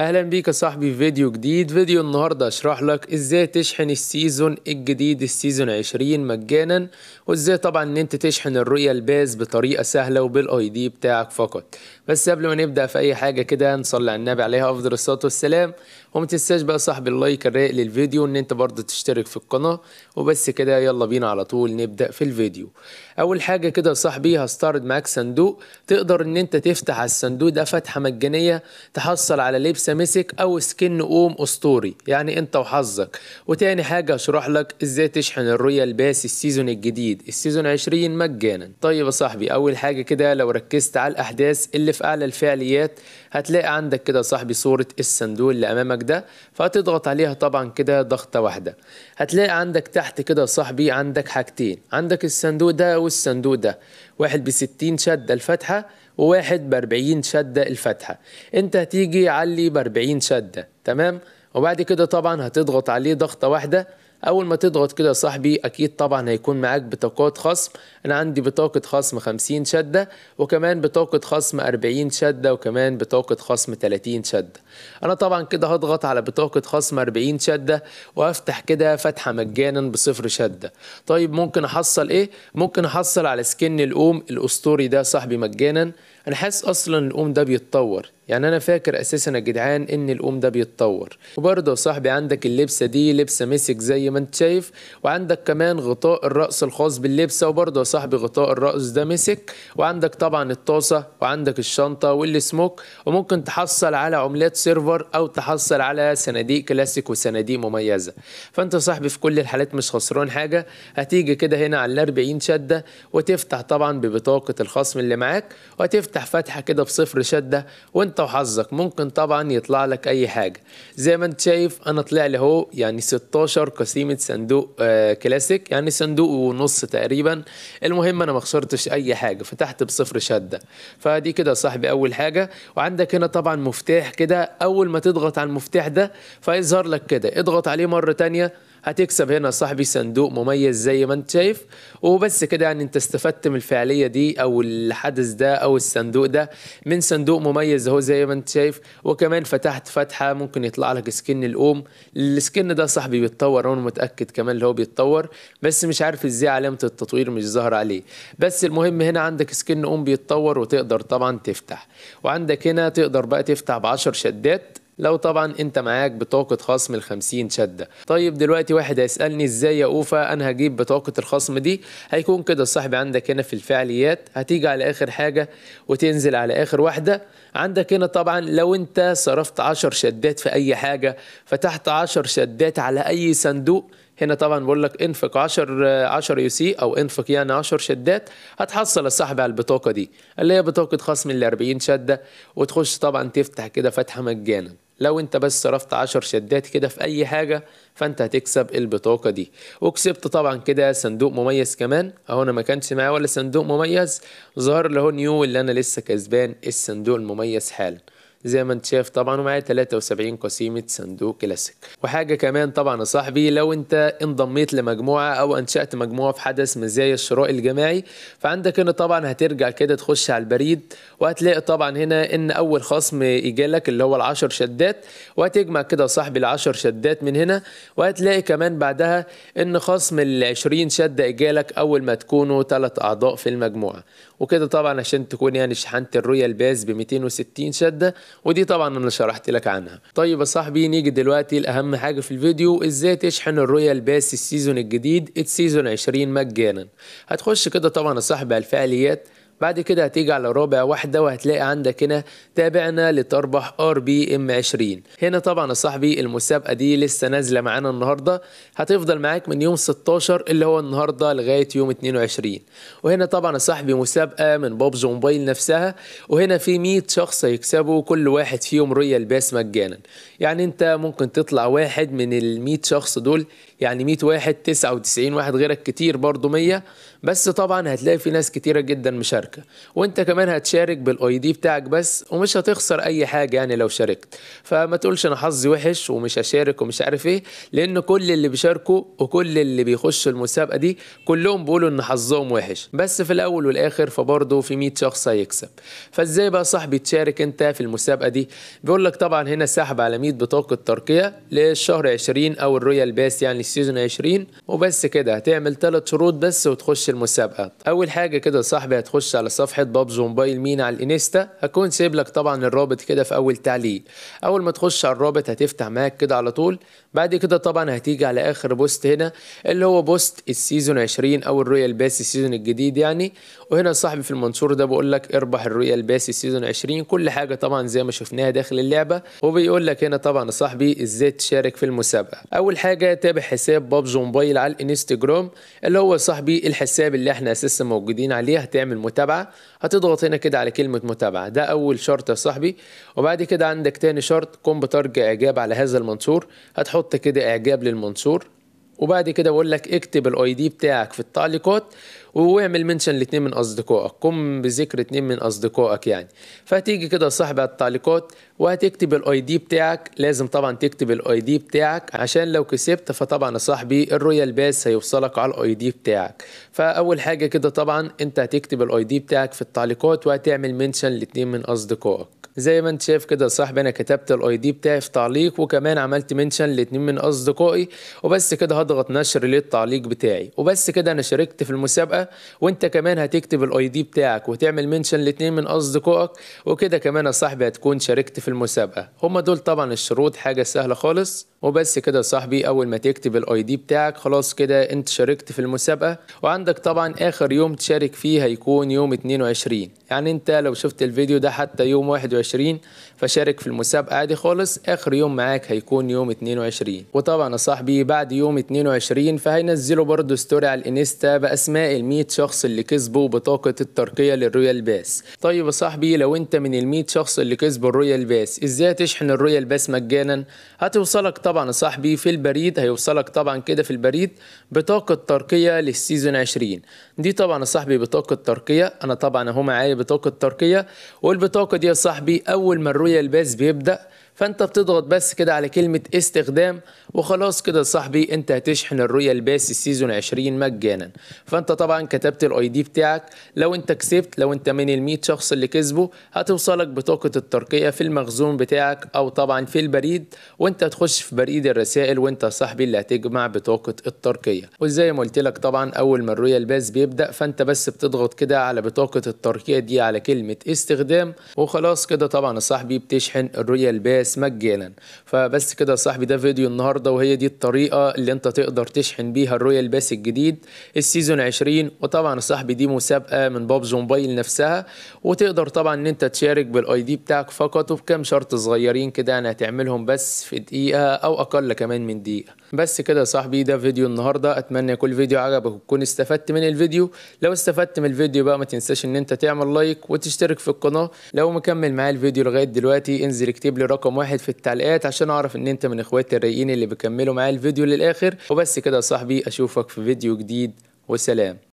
اهلا بيك يا صاحبي في فيديو جديد فيديو النهارده اشرح لك ازاي تشحن السيزون الجديد السيزون 20 مجانا وازاي طبعا ان انت تشحن الرؤية الباز بطريقة سهلة وبالاي دي بتاعك فقط بس قبل ما نبدا في اي حاجه كده نصلي على النبي عليه افضل الصلاه والسلام وما تنساش بقى صاحبي اللايك الرايق للفيديو ان انت برضه تشترك في القناه وبس كده يلا بينا على طول نبدا في الفيديو اول حاجه كده يا صاحبي هستعرض معاك صندوق تقدر ان انت تفتح على الصندوق ده فتحه مجانيه تحصل على لبسه مسك او سكن قوم اسطوري يعني انت وحظك وتاني حاجه هشرح لك ازاي تشحن الرويال باس السيزون الجديد السيزون 20 مجانا طيب يا صاحبي اول حاجه كده لو ركزت على الاحداث اللي في اعلى الفعاليات هتلاقي عندك كده صاحبي صوره الصندوق اللي امامك ده فهتضغط عليها طبعا كده ضغطه واحده هتلاقي عندك تحت كده صاحبي عندك حاجتين عندك الصندوق ده والصندوق ده واحد بستين شده الفتحه وواحد باربعين شده الفتحه انت هتيجي علي باربعين شده تمام وبعد كده طبعا هتضغط عليه ضغطه واحده اول ما تضغط كده يا صاحبي اكيد طبعا هيكون معاك بطاقات خصم انا عندي بطاقه خصم 50 شده وكمان بطاقه خصم 40 شده وكمان بطاقه خصم 30 شده انا طبعا كده هضغط على بطاقه خصم 40 شده وافتح كده فتحه مجانا بصفر شده طيب ممكن احصل ايه ممكن احصل على سكن الاوم الاسطوري ده صاحبي مجانا انا حاسس اصلا الام ده بيتطور يعني انا فاكر اساسا يا جدعان ان الام ده بيتطور وبرضه يا صاحبي عندك اللبسه دي لبسه مسك زي ما انت شايف وعندك كمان غطاء الراس الخاص باللبسه وبرضه يا صاحبي غطاء الراس ده مسك وعندك طبعا الطاسه وعندك الشنطه والسموك وممكن تحصل على عملات سيرفر او تحصل على صناديق كلاسيك وصناديق مميزه فانت صاحبي في كل الحالات مش خسران حاجه هتيجي كده هنا على ال 40 شده وتفتح طبعا ببطاقه الخصم اللي معاك وهتفتح تفتح فتحة كده بصفر شدة وانت وحظك ممكن طبعا يطلع لك اي حاجة زي ما انت شايف انا طلع لي اهو يعني 16 قسيمة صندوق آه كلاسيك يعني صندوق ونص تقريبا المهم انا ما خسرتش اي حاجة فتحت بصفر شدة فدي كده يا صاحبي اول حاجة وعندك هنا طبعا مفتاح كده اول ما تضغط على المفتاح ده فيظهر لك كده اضغط عليه مرة تانية هتكسب هنا صاحبي صندوق مميز زي ما انت شايف وبس كده يعني انت استفدت من الفعاليه دي او الحدث ده او الصندوق ده من صندوق مميز اهو زي ما انت شايف وكمان فتحت فتحه ممكن يطلع لك سكن الاوم السكن ده صاحبي بيتطور انا متاكد كمان اللي هو بيتطور بس مش عارف ازاي علامه التطوير مش ظاهره عليه بس المهم هنا عندك سكن اوم بيتطور وتقدر طبعا تفتح وعندك هنا تقدر بقى تفتح ب 10 شدات لو طبعا انت معاك بطاقة خصم ال 50 شدة طيب دلوقتي واحد هيسألني ازاي يا اوفا انا هجيب بطاقة الخصم دي هيكون كده صاحبي عندك هنا في الفعاليات هتيجي على اخر حاجة وتنزل على اخر واحدة عندك هنا طبعا لو انت صرفت 10 شدات في اي حاجة فتحت 10 شدات على اي صندوق هنا طبعا بقول لك انفق 10 10 يو سي او انفق يعني 10 شدات هتحصل الصاحب على البطاقه دي اللي هي بطاقه خصم ال 40 شده وتخش طبعا تفتح كده فتحه مجانا لو انت بس صرفت عشر شدات كده في اي حاجه فانت هتكسب البطاقه دي وكسبت طبعا كده صندوق مميز كمان اهو انا ما كانش معايا ولا صندوق مميز ظهر له نيو اللي انا لسه كسبان الصندوق المميز حالا زي ما انت شايف طبعا ومعايا 73 قسيمه صندوق كلاسيك وحاجه كمان طبعا يا صاحبي لو انت انضميت لمجموعه او انشات مجموعه في حدث مزايا الشراء الجماعي فعندك هنا طبعا هترجع كده تخش على البريد وهتلاقي طبعا هنا ان اول خصم يجي لك اللي هو العشر شدات وهتجمع كده يا صاحبي العشر شدات من هنا وهتلاقي كمان بعدها ان خصم ال 20 شده لك اول ما تكونوا ثلاث اعضاء في المجموعه وكده طبعا عشان تكون يعني شحنت الرويال باز ب 260 شده ودي طبعا انا شرحت لك عنها طيب يا صاحبي نيجي دلوقتي لاهم حاجه في الفيديو ازاي تشحن الرويال باس السيزون الجديد السيزون 20 مجانا هتخش كده طبعا يا صاحبي على الفعاليات بعد كده هتيجي على رابع واحدة وهتلاقي عندك هنا تابعنا لتربح ار بي ام 20 هنا طبعا يا صاحبي المسابقة دي لسه نازلة معانا النهاردة هتفضل معاك من يوم 16 اللي هو النهاردة لغاية يوم 22 وهنا طبعا يا صاحبي مسابقة من بابجي موبايل نفسها وهنا في 100 شخص هيكسبوا كل واحد فيهم رويال باس مجانا يعني انت ممكن تطلع واحد من ال 100 شخص دول يعني 100 واحد 99 واحد غيرك كتير برضه 100 بس طبعا هتلاقي في ناس كتيرة جدا مشاركة وانت كمان هتشارك بالاي دي بتاعك بس ومش هتخسر اي حاجة يعني لو شاركت فما تقولش انا حظي وحش ومش هشارك ومش عارف ايه لان كل اللي بيشاركوا وكل اللي بيخشوا المسابقة دي كلهم بيقولوا ان حظهم وحش بس في الاول والاخر فبرضه في 100 شخص هيكسب فازاي بقى صاحبي تشارك انت في المسابقة دي بيقول لك طبعا هنا سحب على 100 بطاقة ترقية للشهر 20 او الرويال باس يعني السيزون 20 وبس كده هتعمل ثلاث شروط بس وتخش المسابقه اول حاجه كده صاحبي هتخش على صفحه بابز موبايل مين على الانستا هكون سايب لك طبعا الرابط كده في اول تعليق اول ما تخش على الرابط هتفتح معاك كده على طول بعد كده طبعا هتيجي على اخر بوست هنا اللي هو بوست السيزون 20 او الرويال باس السيزون الجديد يعني وهنا صاحبي في المنشور ده بقول لك اربح الرويال باس السيزون 20 كل حاجه طبعا زي ما شفناها داخل اللعبه وبيقول لك هنا طبعا يا صاحبي ازاي تشارك في المسابقه اول حاجه تابع حساب بابجي موبايل على الانستجرام اللي هو صاحبي الحساب اللي احنا اساسا موجودين عليه هتعمل متابعه هتضغط هنا كده على كلمه متابعه ده اول شرط يا صاحبي وبعد كده عندك تاني شرط قم بترجع اعجاب على هذا المنشور هتحط كده اعجاب للمنشور وبعد كده بقول لك اكتب الاي دي بتاعك في التعليقات واعمل منشن لاثنين من اصدقائك قم بذكر اثنين من اصدقائك يعني فهتيجي كده صاحب على التعليقات وهتكتب الاي دي بتاعك لازم طبعا تكتب الاي دي بتاعك عشان لو كسبت فطبعا يا صاحبي الرويال باس هيوصلك على الاي دي بتاعك فاول حاجه كده طبعا انت هتكتب الاي دي بتاعك في التعليقات وهتعمل منشن لاثنين من اصدقائك زي ما انت شايف كده صاحبي انا كتبت الاي دي بتاعي في تعليق وكمان عملت منشن لاتنين من اصدقائي وبس كده هضغط نشر للتعليق بتاعي وبس كده انا شاركت في المسابقه وانت كمان هتكتب الاي دي بتاعك وتعمل منشن لاتنين من اصدقائك وكده كمان يا صاحبي هتكون شاركت في المسابقه هما دول طبعا الشروط حاجه سهله خالص وبس كده يا صاحبي اول ما تكتب الاي دي بتاعك خلاص كده انت شاركت في المسابقه وعندك طبعا اخر يوم تشارك فيه هيكون يوم 22 يعني انت لو شفت الفيديو ده حتى يوم 21 فشارك في المسابقه عادي خالص اخر يوم معاك هيكون يوم 22 وطبعا يا صاحبي بعد يوم 22 فهينزلوا برده ستوري على الانستا باسماء ال 100 شخص اللي كسبوا بطاقه الترقيه للرويال باس طيب يا صاحبي لو انت من ال 100 شخص اللي كسبوا الرويال باس ازاي تشحن الرويال باس مجانا هتوصلك طبعا يا صاحبي في البريد هيوصلك طبعا كده في البريد بطاقه ترقيه للسيزون 20 دي طبعا يا صاحبي بطاقه ترقيه انا طبعا اهو معايا البطاقه التركيه والبطاقه دي يا صاحبي اول ما الرويال باس بيبدا فانت بتضغط بس كده على كلمة استخدام وخلاص كده صاحبي انت هتشحن الرويال باس السيزون 20 مجانا فانت طبعا كتبت الاي دي بتاعك لو انت كسبت لو انت من ال 100 شخص اللي كسبوا هتوصلك بطاقة الترقية في المخزون بتاعك او طبعا في البريد وانت تخش في بريد الرسائل وانت صاحبي اللي هتجمع بطاقة الترقية وزي ما قلت لك طبعا اول ما الرويال باس بيبدأ فانت بس بتضغط كده على بطاقة الترقية دي على كلمة استخدام وخلاص كده طبعا صاحبي بتشحن الرويال باس الناس مجانا فبس كده يا صاحبي ده فيديو النهارده وهي دي الطريقه اللي انت تقدر تشحن بيها الرويال باس الجديد السيزون 20 وطبعا يا صاحبي دي مسابقه من بابز موبايل نفسها وتقدر طبعا ان انت تشارك بالاي دي بتاعك فقط وبكام شرط صغيرين كده يعني هتعملهم بس في دقيقه او اقل كمان من دقيقه بس كده يا صاحبي ده فيديو النهارده اتمنى يكون الفيديو عجبك وتكون استفدت من الفيديو لو استفدت من الفيديو بقى ما تنساش ان انت تعمل لايك وتشترك في القناه لو مكمل معايا الفيديو لغايه دلوقتي انزل اكتب لي رقم واحد في التعليقات عشان اعرف ان انت من اخواتي الرايقين اللي بيكملوا معايا الفيديو للاخر وبس كده يا صاحبي اشوفك في فيديو جديد وسلام